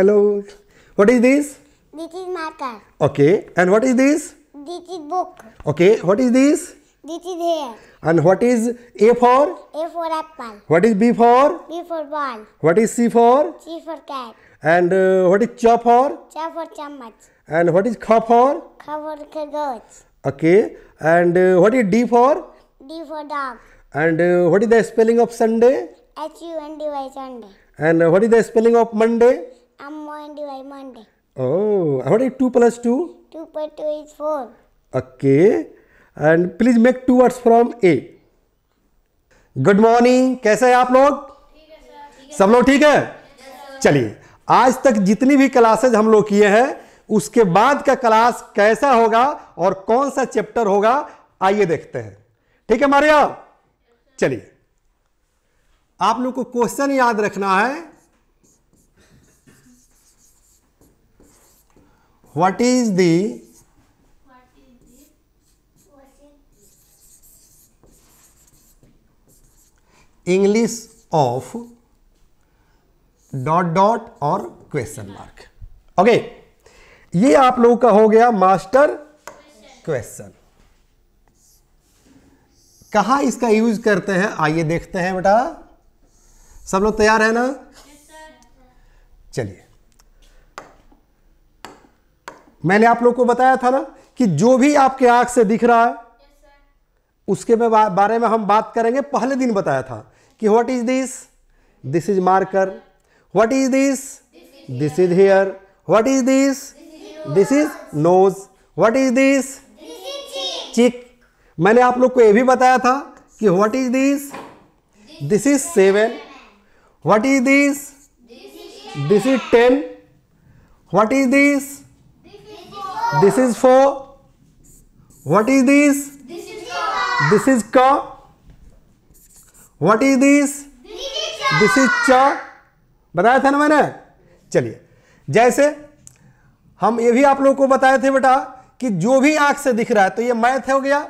Hello. What is this? This is marker. Okay. And what is this? This is book. Okay. What is this? This is hair. And what is A for? A for apple. What is B for? B for ball. What is C for? C for cat. And uh, what is Ch for? Ch for chamach. And what is Kh for? Kh for khargosh. Okay. And uh, what is D for? D for dog. And uh, what is the spelling of Sunday? H U N D Y Sunday. And uh, what is the spelling of Monday? I'm Monday by Monday. Oh, what plus plus is Okay. And please make two words from A. Good morning कैसे हैं आप लोग सब लोग ठीक है चलिए आज तक जितनी भी क्लासेज हम लोग किए हैं उसके बाद का क्लास कैसा होगा और कौन सा चैप्टर होगा आइए देखते हैं ठीक है मारिया चलिए आप लोग को क्वेश्चन याद रखना है what is the english of dot dot और क्वेश्चन मार्क ओके ये आप लोगों का हो गया मास्टर क्वेश्चन कहा इसका यूज करते हैं आइए देखते हैं बेटा सब लोग तैयार है ना चलिए मैंने आप लोग को बताया था ना कि जो भी आपके आंख से दिख रहा है उसके बारे में हम बात करेंगे पहले दिन बताया था कि what is this this is marker what is this this is hair what is this this is nose what is this cheek मैंने आप लोग को यह भी बताया था कि what is this this is seven what is this this is ten what is this this is four what is this this is क what is this this is च बताया था ना मैंने चलिए जैसे हम ये भी आप लोग को बताए थे बेटा कि जो भी आंख से दिख रहा है तो ये मैथ हो गया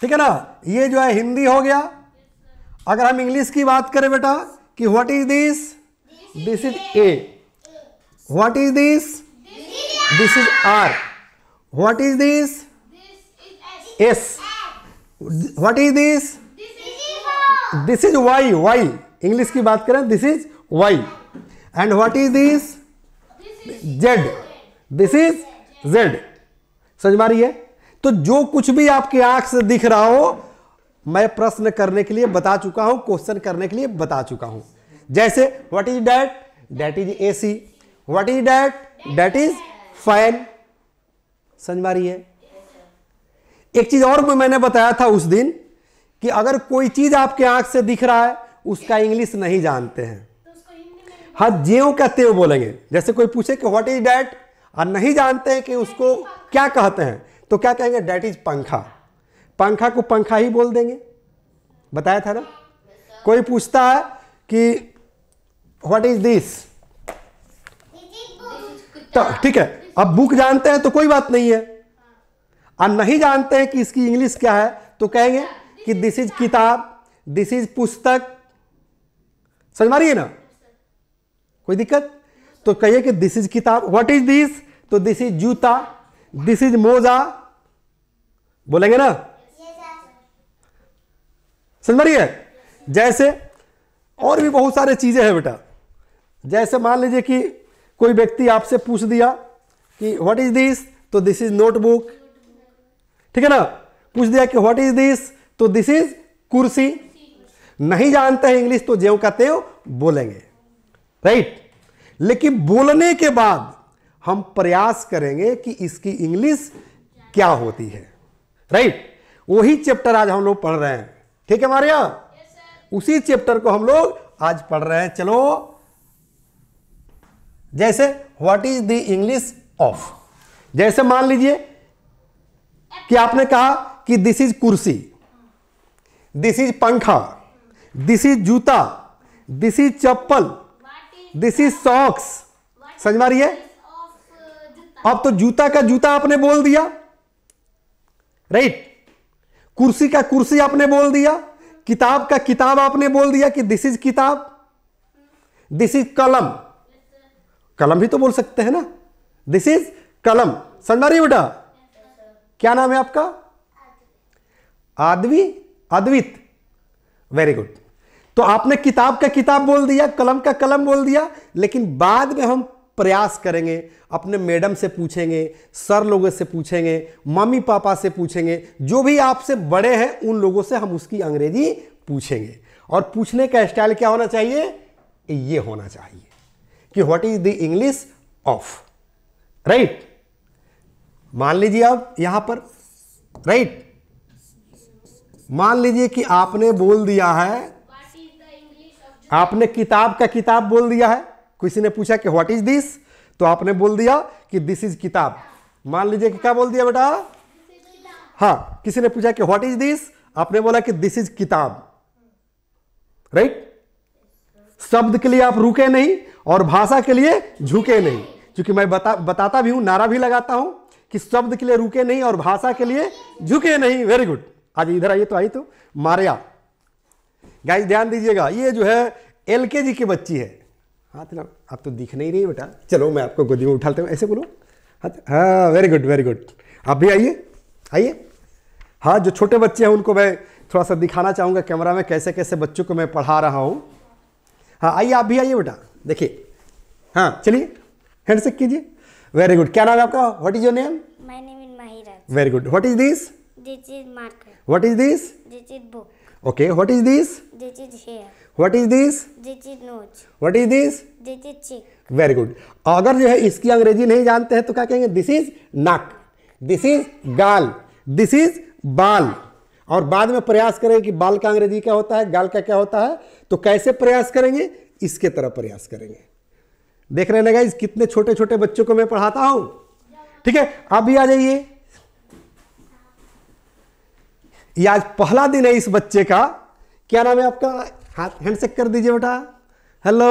ठीक है ना ये जो है हिंदी हो गया अगर हम इंग्लिश की बात करें बेटा कि what is this this is A what is this This is R. What is this? This is S. S. What is this? This is Y. Y. English की बात करें this is Y. And what is this? Z. This is Z. samajh ma rahi hai to jo kuch bhi aapki aankh se dikh raha ho मैं प्रश्न करने के लिए बता चुका हूं क्वेश्चन करने के लिए बता चुका हूं जैसे what is that that is A C what is that that is file समझ मारी है एक चीज और मैंने बताया था उस दिन कि अगर कोई चीज आपके आंख से दिख रहा है उसका इंग्लिश नहीं जानते हैं हाँ ज्यो का त्यों बोलेंगे जैसे कोई पूछे कि व्हाट इज डैट और नहीं जानते हैं कि उसको क्या कहते हैं तो क्या कहेंगे डैट इज पंखा पंखा को पंखा ही बोल देंगे बताया था ना कोई पूछता है कि व्हाट इज दिस तो ठीक है अब बुक जानते हैं तो कोई बात नहीं है और नहीं जानते हैं कि इसकी इंग्लिश क्या है तो कहेंगे कि दिस इज किताब दिस इज पुस्तक समझ मारिए ना कोई दिक्कत तो कहिए कि दिस इज किताब व्हाट इज दिस तो दिस इज जूता दिस इज मोजा बोलेंगे ना समझ मारिए जैसे और भी बहुत सारे चीजें हैं बेटा जैसे मान लीजिए कि कोई व्यक्ति आपसे पूछ दिया कि व्हाट इज दिस तो दिस इज नोटबुक ठीक है ना पूछ दिया कि व्हाट इज दिस तो दिस इज कुर्सी नहीं जानते हैं इंग्लिश तो ज्यो का हो बोलेंगे राइट लेकिन बोलने के बाद हम प्रयास करेंगे कि इसकी इंग्लिश क्या होती है राइट वही चैप्टर आज हम लोग पढ़ रहे हैं ठीक है हमारे यहां उसी चैप्टर को हम लोग आज पढ़ रहे हैं चलो जैसे what is the English of जैसे मान लीजिए कि आपने कहा कि दिस इज कुर्सी दिस इज पंखा दिस इज जूता दिस इज चप्पल दिस इज सॉक्स समझ मारी है अब तो जूता का जूता आपने बोल दिया राइट right? कुर्सी का कुर्सी आपने बोल दिया किताब का किताब आपने बोल दिया कि दिस इज किताब दिस इज कलम कलम भी तो बोल सकते हैं ना दिस इज कलम समझ रही बेटा क्या नाम है आपका आदवी अद्वित वेरी गुड तो आपने किताब का किताब बोल दिया कलम का कलम बोल दिया लेकिन बाद में हम प्रयास करेंगे अपने मैडम से पूछेंगे सर लोगों से पूछेंगे मम्मी पापा से पूछेंगे जो भी आपसे बड़े हैं उन लोगों से हम उसकी अंग्रेजी पूछेंगे और पूछने का स्टाइल क्या होना चाहिए ये होना चाहिए कि what is the English of right मान लीजिए आप यहां पर राइट मान लीजिए कि आपने बोल दिया है आपने किताब का किताब बोल दिया है किसी ने पूछा कि व्हाट इज दिस तो आपने बोल दिया कि दिस इज किताब मान लीजिए कि क्या बोल दिया बेटा हाँ किसी ने पूछा कि व्हाट इज दिस आपने बोला कि दिस इज किताब राइट शब्द के लिए आप रुके नहीं और भाषा के लिए झुके नहीं क्योंकि मैं बता बताता भी हूँ नारा भी लगाता हूँ कि शब्द के लिए रुके नहीं और भाषा के लिए झुके नहीं वेरी गुड आज इधर आइए तो आई तो मारिया गाइस ध्यान दीजिएगा ये जो है एल के जी की बच्ची है हाँ तो आप तो दिख नहीं रही बेटा चलो मैं आपको गोदी में उठाते हूँ ऐसे बोलो हाँ तो, हाँ वेरी गुड वेरी गुड आप भी आइए आइए हाँ जो छोटे बच्चे हैं उनको मैं थोड़ा सा दिखाना चाहूँगा कैमरा में कैसे कैसे बच्चों को मैं पढ़ा रहा हूँ हाँ आइए आप भी आइए बेटा देखिए हाँ चलिए हैंड सेक कीजिए वेरी गुड क्या नाम है आपका what is your name my name is Mahira very good what is this this is marker what is this this is book okay what is this this is hair what is this this is nose what is this this is cheek very good अगर जो है इसकी अंग्रेजी नहीं जानते हैं तो क्या कहेंगे दिस इज नाक दिस इज गाल दिस इज बाल और बाद में प्रयास करेंगे कि बाल का अंग्रेजी क्या होता है गाल का क्या होता है तो कैसे प्रयास करेंगे इसके तरह प्रयास करेंगे देख रहे ना गाइज कितने छोटे छोटे बच्चों को मैं पढ़ाता हूं ठीक है आप भी आ जाइए आज पहला दिन है इस बच्चे का क्या नाम है आपका हाथ हैंड चेक कर दीजिए बेटा हेलो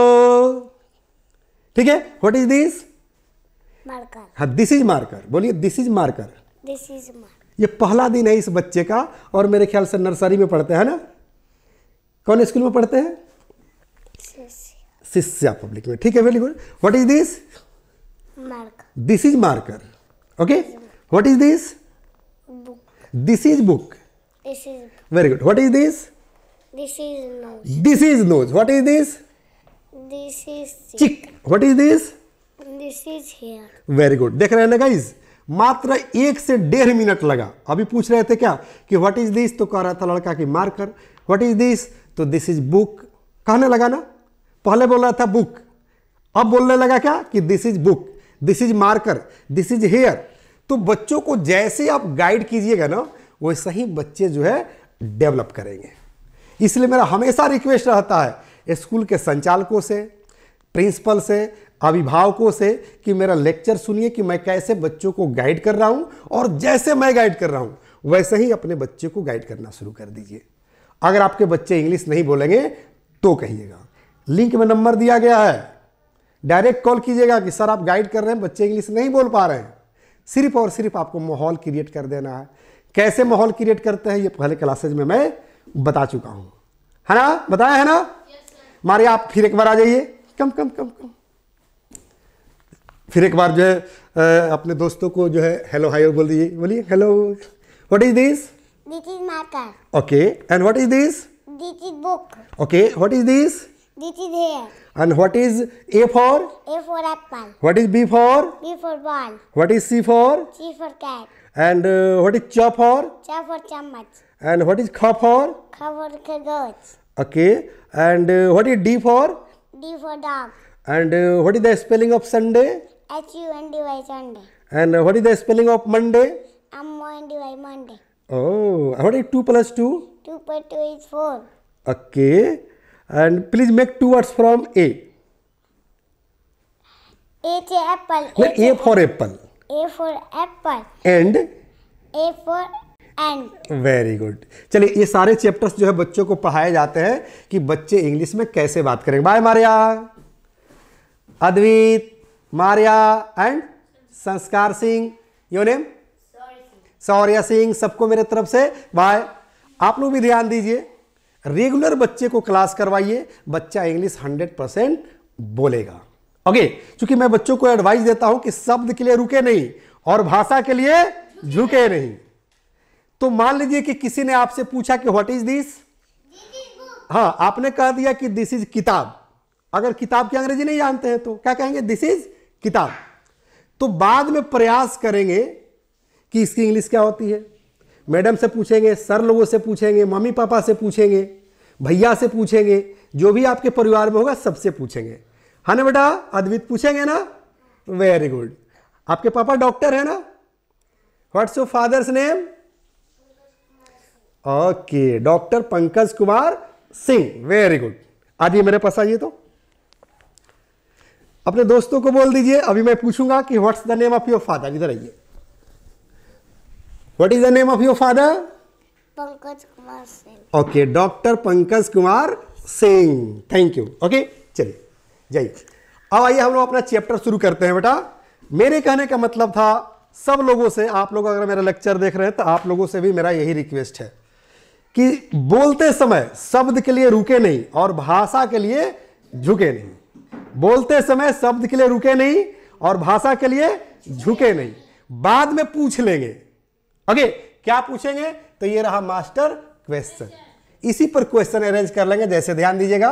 ठीक है what is this marker this हाँ, इज मार्कर बोलिए this is marker this is marker ये पहला दिन है इस बच्चे का और मेरे ख्याल से नर्सरी में पढ़ते हैं ना कौन स्कूल में पढ़ते हैं शिष्या पब्लिक में ठीक है very good what is this this is marker okay what is this this is book very good what is this this is nose what is this what is this this is देख रहे हैं ना guys मात्र एक से डेढ़ minute लगा अभी पूछ रहे थे क्या कि व्हाट इज दिस तो कह रहा था लड़का कि मार्कर व्हाट इज दिस तो दिस इज बुक कहने लगा ना पहले बोल रहा था बुक अब बोलने लगा क्या कि this is book this is marker this is hair तो बच्चों को जैसे आप गाइड कीजिएगा ना वैसे ही बच्चे जो है डेवलप करेंगे इसलिए मेरा हमेशा रिक्वेस्ट रहता है स्कूल के संचालकों से प्रिंसिपल से अभिभावकों से कि मेरा लेक्चर सुनिए कि मैं कैसे बच्चों को गाइड कर रहा हूँ और जैसे मैं गाइड कर रहा हूँ वैसे ही अपने बच्चे को गाइड करना शुरू कर दीजिए अगर आपके बच्चे इंग्लिश नहीं बोलेंगे तो कहिएगा लिंक में नंबर दिया गया है डायरेक्ट कॉल कीजिएगा कि सर आप गाइड कर रहे हैं बच्चे इंग्लिश नहीं बोल पा रहे हैं सिर्फ और सिर्फ आपको माहौल क्रिएट कर देना है कैसे माहौल क्रिएट करते हैं ये पहले क्लासेज में मैं बता चुका हूँ है ना बताया है ना मारे आप फिर एक बार आ जाइए कम कम कम कम फिर एक बार जो है अपने दोस्तों को जो है हेलो हाई बोल दीजिए बोलिए hello what is this this is okay and what is this this is book okay what is this This is hair. And what is A for? A for apple. What is B for? B for ball. What is C for? C for cat. And uh, what is Ch for? Ch for chamach. And what is Kh for? Kh for khargosh. Okay. And uh, what is D for? D for dog. And uh, what is the spelling of Sunday? H U N D Y Sunday. And uh, what is the spelling of Monday? M O N D Y Monday. Oh, what is 2 plus 2? 2 plus 2 is 4. Okay. and please make two words from a a to apple no, a, a for apple a for apple and a for and very good चलिए ये सारे chapters जो है बच्चों को पढ़ाए जाते हैं कि बच्चे इंग्लिश में कैसे बात करेंगे bye Maria Advit Maria and Sanskar Singh your name Saurya Singh सबको मेरे तरफ से बाय आप लोग भी ध्यान दीजिए रेगुलर बच्चे को क्लास करवाइए बच्चा इंग्लिश 100 परसेंट बोलेगा ओके क्योंकि मैं बच्चों को एडवाइस देता हूं कि शब्द के लिए रुके नहीं और भाषा के लिए झुके नहीं तो मान लीजिए कि किसी ने आपसे पूछा कि व्हाट इज दिस हाँ आपने कह दिया कि दिस इज किताब अगर किताब की अंग्रेजी नहीं जानते हैं तो क्या कहेंगे दिस इज किताब तो बाद में प्रयास करेंगे कि इसकी इंग्लिश क्या होती है मैडम से पूछेंगे सर लोगों से पूछेंगे मम्मी पापा से पूछेंगे भैया से पूछेंगे जो भी आपके परिवार में होगा सबसे पूछेंगे हाँ ना बेटा अद्वित पूछेंगे ना वेरी गुड आपके पापा डॉक्टर है ना what's your father's name okay doctor Pankaj Kumar Singh very good Aadi मेरे पास आइए तो अपने दोस्तों को बोल दीजिए अभी मैं पूछूंगा कि what's the name of your father इधर आइए what is the name of your father Pankaj Kumar Singh okay doctor Pankaj Kumar Singh thank you okay चलिए जाइए अब आइए हम लोग अपना चैप्टर शुरू करते हैं बेटा मेरे कहने का मतलब था सब लोगों से आप लोग अगर मेरा लेक्चर देख रहे हैं तो आप लोगों से भी मेरा यही रिक्वेस्ट है कि बोलते समय शब्द के लिए रुके नहीं और भाषा के लिए झुके नहीं बोलते समय शब्द के लिए रुके नहीं और भाषा के लिए झुके नहीं बाद में पूछ लेंगे ओके क्या पूछेंगे तो ये रहा मास्टर क्वेश्चन इसी पर क्वेश्चन अरेंज कर लेंगे जैसे ध्यान दीजिएगा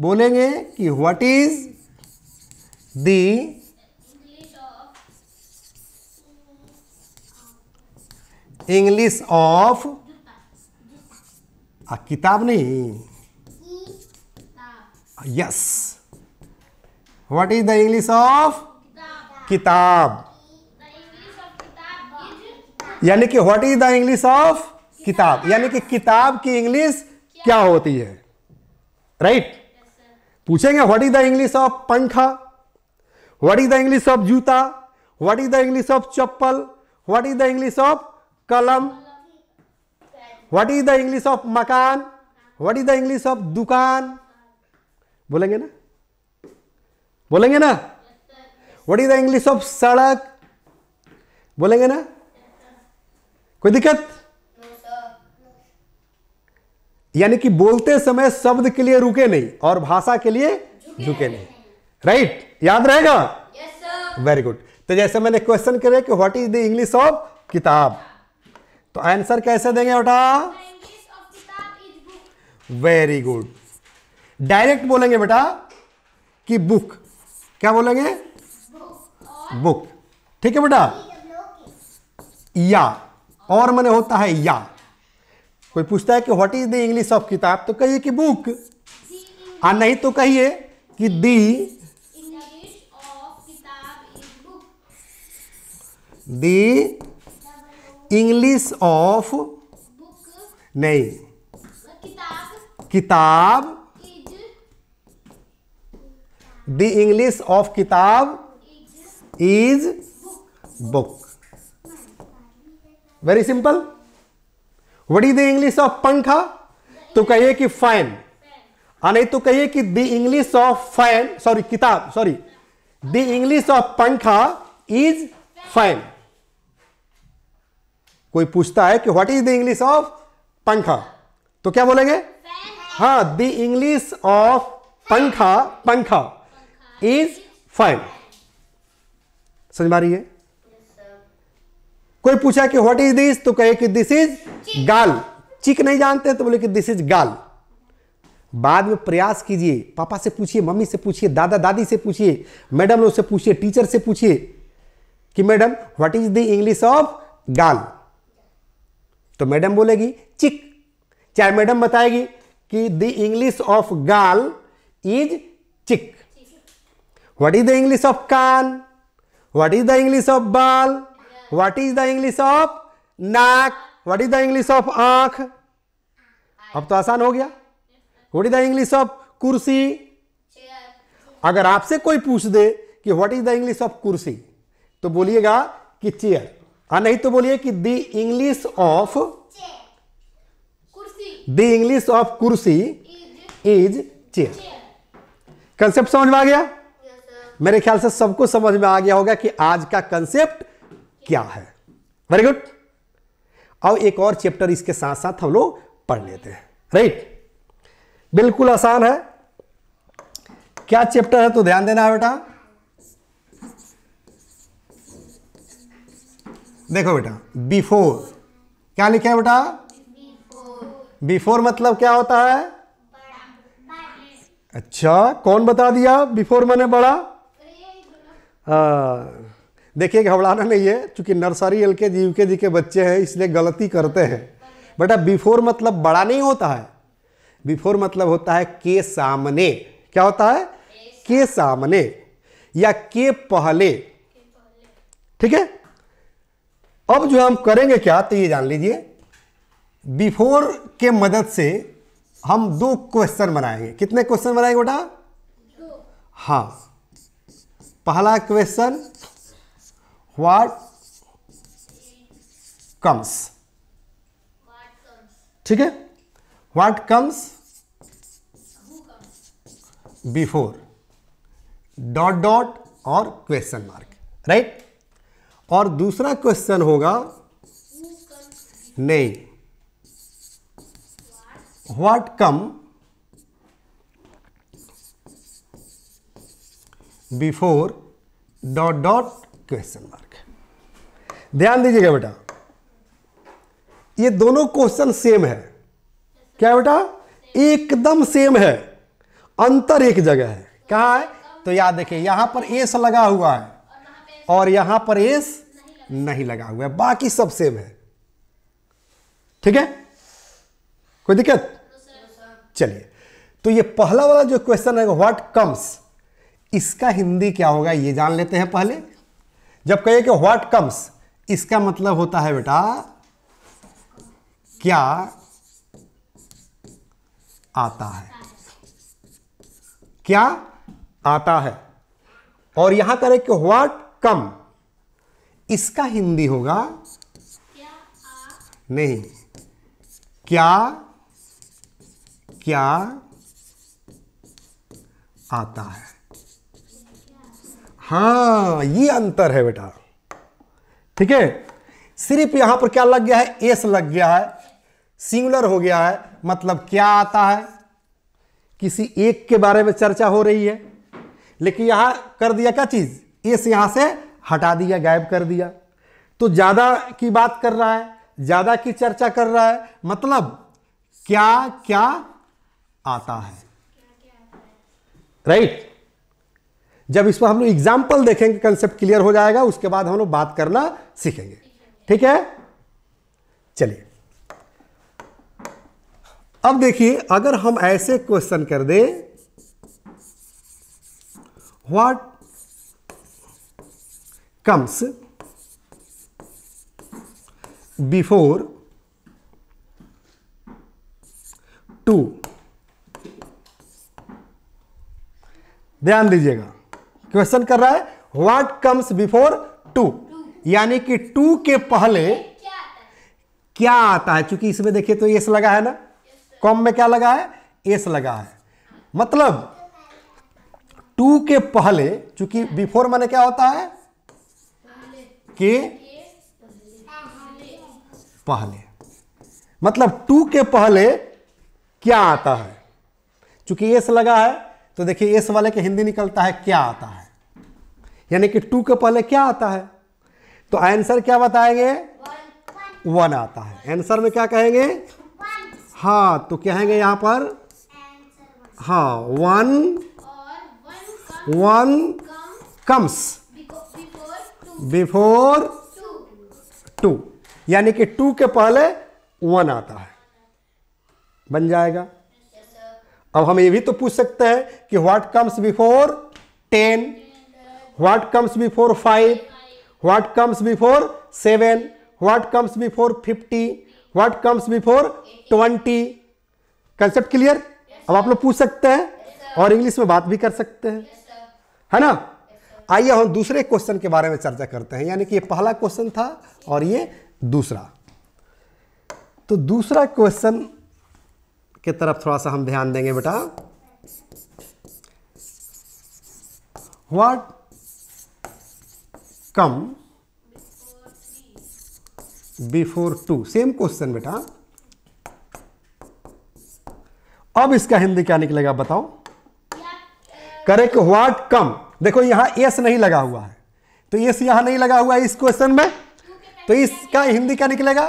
बोलेंगे कि what is the English of आ, किताब नहीं yes what is the English of किताब यानी कि what is the English of किताब यानी कि किताब की इंग्लिश क्या होती है राइट right? पूछेंगे what is the English of पंखा what is the English of जूता what is the English of चप्पल what is the English of कलम what is the English of मकान what is the English of दुकान बोलेंगे ना बोलेंगे ना what is the English of सड़क बोलेंगे ना कोई दिक्कत यानी कि बोलते समय शब्द के लिए रुके नहीं और भाषा के लिए झुके नहीं राइट right? याद रहेगा वेरी गुड तो जैसे मैंने क्वेश्चन करे कि what is the English of किताब तो आंसर कैसे देंगे बेटा वेरी गुड डायरेक्ट बोलेंगे बेटा कि बुक क्या बोलेंगे बुक ठीक है बेटा या और मैंने होता है या कोई पूछता है कि what is the English of किताब तो कहिए कि बुक आ हाँ, नहीं तो कहिए कि दी दी इंग्लिश ऑफ नहीं किताब द इंग्लिश ऑफ किताब is book very simple what is the English of पंखा तो कहिए कि फैन आ नहीं तो कहिए कि the English of fan sorry किताब सॉरी द इंग्लिश ऑफ पंखा इज फैन कोई पूछता है कि what is the English of पंखा तो क्या बोलेंगे हाँ द इंग्लिश ऑफ पंखा पंखा इज फैन समझ आ रही है कोई पूछा कि व्हाट इज दिस तो कहे कि दिस इज गाल चिक नहीं जानते तो बोले कि दिस इज गाल बाद में प्रयास कीजिए पापा से पूछिए मम्मी से पूछिए दादा दादी से पूछिए मैडम लोग से पूछिए टीचर से पूछिए कि madam what is the English of गाल तो मैडम बोलेगी चिक चाहे मैडम बताएगी कि द इंग्लिश ऑफ गाल is cheek what is the English of कान what is the English of बाल what is the English of नाक what is the English of आंख अब तो आसान हो गया what is the English of कुर्सी अगर आपसे कोई पूछ दे कि what is the English of कुर्सी तो बोलिएगा कि चेयर हाँ नहीं तो बोलिए कि the English of the English of कुर्सी इज चेयर कंसेप्ट समझ में आ गया yes, मेरे ख्याल से सबको समझ में आ गया होगा कि आज का कंसेप्ट क्या है वेरी गुड अब एक और चैप्टर इसके साथ साथ हम लोग पढ़ लेते हैं राइट बिल्कुल आसान है क्या चैप्टर है तो ध्यान देना है बेटा देखो बेटा बिफोर क्या लिखा है बेटा बिफोर मतलब क्या होता है अच्छा कौन बता दिया बिफोर मैंने बड़ा आ, हाँ। देखिए घबराना नहीं है क्योंकि नर्सरी एल के जी यू के जी के बच्चे हैं इसलिए गलती करते हैं बेटा बिफोर मतलब बड़ा नहीं होता है बिफोर मतलब होता है के सामने क्या होता है के सामने या के पहले ठीक है अब जो हम करेंगे क्या तो ये जान लीजिए बिफोर के मदद से हम दो क्वेश्चन बनाएंगे कितने क्वेश्चन बनाएंगे बेटा हाँ पहला क्वेश्चन व्हाट कम्स ठीक है what comes before dot dot और क्वेश्चन मार्क राइट और दूसरा क्वेश्चन होगा नहीं what come before dot dot question mark ध्यान दीजिएगा बेटा ये दोनों क्वेश्चन सेम है क्या बेटा एकदम सेम है अंतर एक जगह है कहा है तो याद देखिए यहां पर एस लगा हुआ है और यहां पर एस नहीं लगा हुआ है बाकी सब सेम है ठीक है कोई दिक्कत चलिए तो ये पहला वाला जो क्वेश्चन है व्हाट कम्स इसका हिंदी क्या होगा ये जान लेते हैं पहले जब कहे कि व्हाट कम्स इसका मतलब होता है बेटा क्या आता है क्या आता है और यहां करें कि व्हाट कम इसका हिंदी होगा नहीं क्या क्या आता है हाँ ये अंतर है बेटा ठीक है सिर्फ यहां पर क्या लग गया है एस लग गया है सिंगुलर हो गया है मतलब क्या आता है किसी एक के बारे में चर्चा हो रही है लेकिन यहां कर दिया क्या चीज एस यहां से हटा दिया गायब कर दिया तो ज्यादा की बात कर रहा है ज्यादा की चर्चा कर रहा है मतलब क्या क्या आता है राइट right? जब इसमें हम लोग एग्जाम्पल देखेंगे कंसेप्ट क्लियर हो जाएगा उसके बाद हम लोग बात करना सीखेंगे ठीक है चलिए अब देखिए अगर हम ऐसे क्वेश्चन कर दे व्हाट कम्स बिफोर टू ध्यान दीजिएगा क्वेश्चन कर रहा है व्हाट कम्स बिफोर टू यानी कि टू के पहले क्या आता है क्योंकि इसमें देखिए तो एस लगा है ना कॉम में क्या लगा है एस लगा है मतलब टू के पहले चूंकि बिफोर मैंने क्या होता है के पहले मतलब टू के पहले क्या आता है चूंकि एस लगा है तो देखिए एस वाले के हिंदी निकलता है क्या आता है यानी कि टू के पहले क्या आता है तो आंसर क्या बताएंगे वन आता है आंसर में क्या कहेंगे हाँ तो कहेंगे यहाँ पर हाँ one one comes before two यानी कि टू के पहले वन आता है बन जाएगा अब हम ये भी तो पूछ सकते हैं कि what comes before ten what comes before five what comes before seven what comes before fifty what comes before twenty concept clear अब आप लोग पूछ सकते हैं yes, और इंग्लिश में बात भी कर सकते हैं yes, है ना yes, आइए हम दूसरे क्वेश्चन के बारे में चर्चा करते हैं यानी कि ये पहला क्वेश्चन था और ये दूसरा तो दूसरा क्वेश्चन के तरफ थोड़ा सा हम ध्यान देंगे बेटा what come before two same question बेटा अब इसका हिंदी क्या निकलेगा बताओ करेक्ट व्हाट कम देखो यहां एस नहीं लगा हुआ है तो एस यहां नहीं लगा हुआ है इस क्वेश्चन में तो इसका हिंदी क्या निकलेगा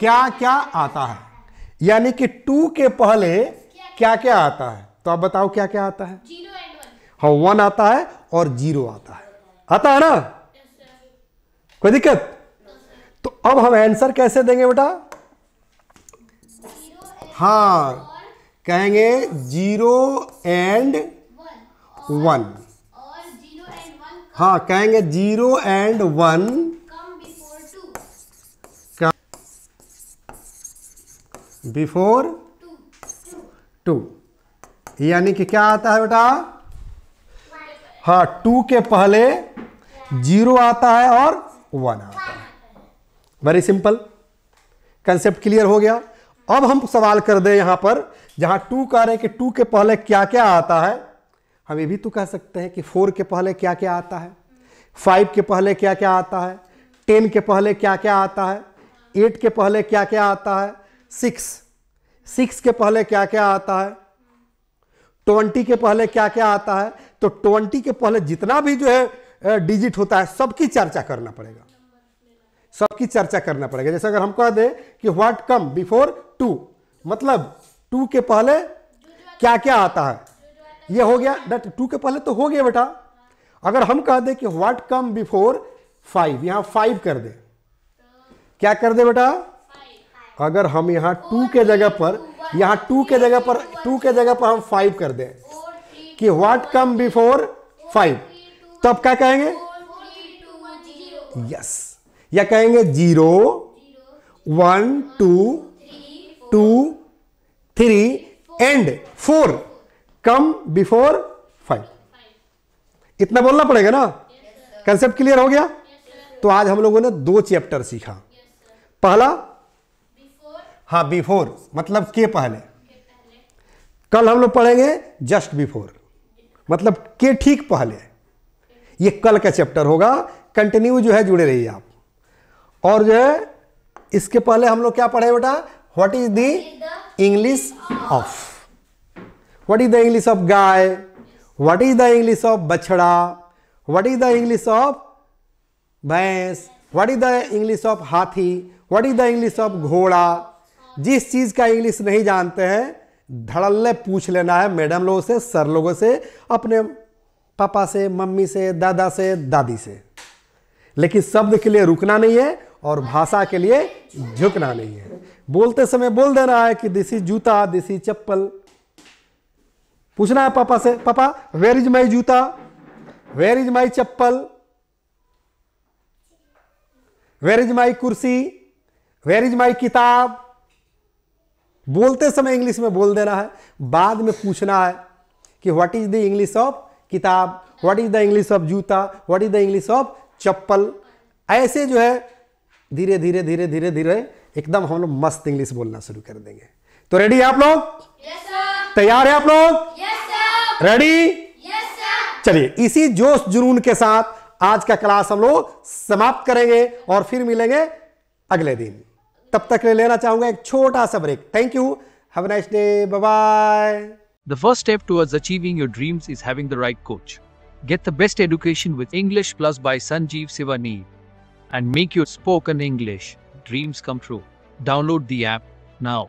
क्या क्या आता है यानी कि टू के पहले क्या क्या आता है तो आप बताओ क्या क्या आता है हाँ वन आता है और जीरो आता है आता है ना कोई दिक्कत तो अब हम आंसर कैसे देंगे बेटा हाँ कहेंगे जीरो एंड वन हाँ कहेंगे zero and one before two यानी कि क्या आता है बेटा हाँ टू के पहले जीरो आता है और वन आता है वेरी सिंपल कंसेप्ट क्लियर हो गया अब हम सवाल कर दें यहां पर जहां टू कह रहे हैं कि टू के पहले क्या क्या आता है हम ये भी तो कह सकते हैं कि फोर के पहले क्या क्या आता है फाइव के पहले क्या क्या आता है टेन के पहले क्या क्या आता है एट के पहले क्या क्या आता है सिक्स सिक्स के पहले क्या क्या आता है ट्वेंटी के पहले क्या क्या आता है तो ट्वेंटी के पहले जितना भी जो है डिजिट होता है सबकी चर्चा करना पड़ेगा सबकी चर्चा करना पड़ेगा जैसे अगर हम कह दें कि व्हाट कम बिफोर टू मतलब टू के पहले क्या क्या आता है ये हो गया डट टू के पहले तो हो गया बेटा अगर हम कह दें कि व्हाट कम बिफोर फाइव यहां फाइव कर दे क्या कर दे बेटा अगर हम यहाँ टू के जगह पर यहाँ टू के जगह पर टू के जगह पर हम फाइव कर दें कि व्हाट कम बिफोर फाइव तब क्या कहेंगे यस या कहेंगे zero one two two three and four come before five इतना बोलना पड़ेगा ना कंसेप्ट क्लियर हो गया तो आज हम लोगों ने दो चैप्टर सीखा पहला हाँ बिफोर मतलब के पहले कल हम लोग पढ़ेंगे जस्ट बिफोर मतलब के ठीक पहले ये कल का चैप्टर होगा कंटिन्यू जो है जुड़े रहिए आप और जो है इसके पहले हम लोग क्या पढ़े बेटा what is the English of what is the English of गाय what is the English of बछड़ा what is the English of भैंस what is the English of हाथी what is the English of घोड़ा जिस चीज़ का इंग्लिश नहीं जानते हैं धड़ल्ले पूछ लेना है मैडम लोगों से सर लोगों से अपने पापा से मम्मी से दादा से दादी से लेकिन शब्द के लिए रुकना नहीं है और भाषा के लिए झुकना नहीं है बोलते समय बोल देना है कि दिस इज जूता दिस इज चप्पल पूछना है पापा से पापा where is my juta where is my chappal where is my kursi where is माई किताब बोलते समय इंग्लिश में बोल देना है बाद में पूछना है कि what is the English of kitab what is the English of जूता what is the English of chappal ऐसे जो है धीरे धीरे धीरे धीरे धीरे एकदम हम लोग मस्त इंग्लिश बोलना शुरू कर देंगे तो रेडी है आप लोग yes, तैयार है आप लोग रेडी चलिए इसी जोश जुनून के साथ आज का क्लास हम लोग समाप्त करेंगे और फिर मिलेंगे अगले दिन तब तक ले लेना चाहूंगा एक छोटा सा break thank you have a nice day bye bye the first step towards achieving your dreams is having the right coach get the best education with English plus by Sanjeev Shivani and make your spoken English dreams come true download the app now